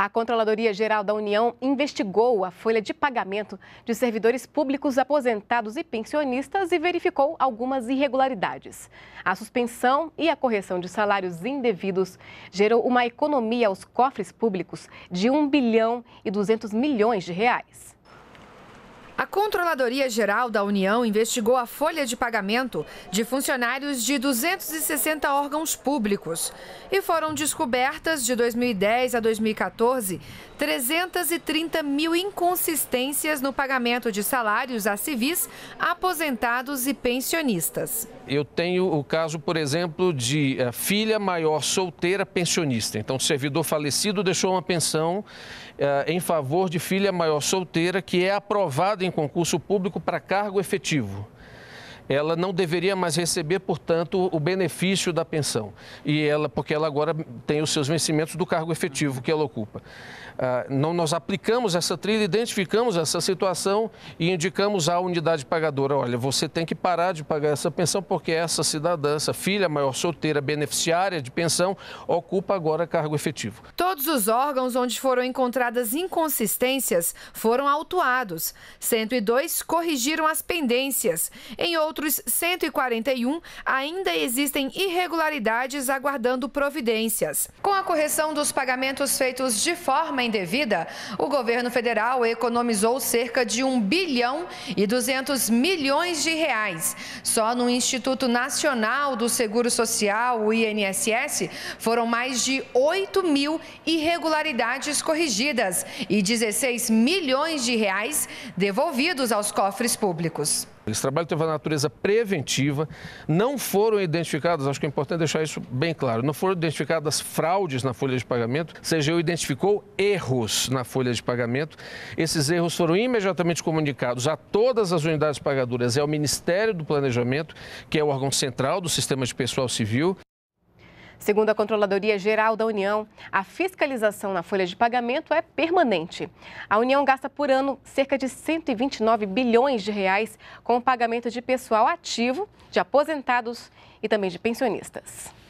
A Controladoria Geral da União investigou a folha de pagamento de servidores públicos aposentados e pensionistas e verificou algumas irregularidades. A suspensão e a correção de salários indevidos gerou uma economia aos cofres públicos de 1 bilhão e 200 milhões de reais. A Controladoria Geral da União investigou a folha de pagamento de funcionários de 260 órgãos públicos e foram descobertas de 2010 a 2014 330 mil inconsistências no pagamento de salários a civis, aposentados e pensionistas. Eu tenho o caso, por exemplo, de eh, filha maior solteira pensionista. Então, servidor falecido deixou uma pensão eh, em favor de filha maior solteira que é aprovada em em concurso público para cargo efetivo ela não deveria mais receber, portanto, o benefício da pensão. E ela, porque ela agora tem os seus vencimentos do cargo efetivo que ela ocupa. Ah, não, nós aplicamos essa trilha, identificamos essa situação e indicamos à unidade pagadora: olha, você tem que parar de pagar essa pensão porque essa cidadã, essa filha maior solteira beneficiária de pensão, ocupa agora cargo efetivo. Todos os órgãos onde foram encontradas inconsistências foram autuados. 102 corrigiram as pendências. Em outro outros 141 ainda existem irregularidades aguardando providências. Com a correção dos pagamentos feitos de forma indevida, o governo federal economizou cerca de 1 bilhão e 200 milhões de reais. Só no Instituto Nacional do Seguro Social, o INSS, foram mais de 8 mil irregularidades corrigidas e 16 milhões de reais devolvidos aos cofres públicos. Esse trabalho teve uma natureza preventiva, não foram identificadas, acho que é importante deixar isso bem claro, não foram identificadas fraudes na folha de pagamento, o CGU identificou erros na folha de pagamento. Esses erros foram imediatamente comunicados a todas as unidades pagadoras e é ao Ministério do Planejamento, que é o órgão central do sistema de pessoal civil. Segundo a Controladoria Geral da União, a fiscalização na folha de pagamento é permanente. A União gasta por ano cerca de 129 bilhões de reais com o pagamento de pessoal ativo, de aposentados e também de pensionistas.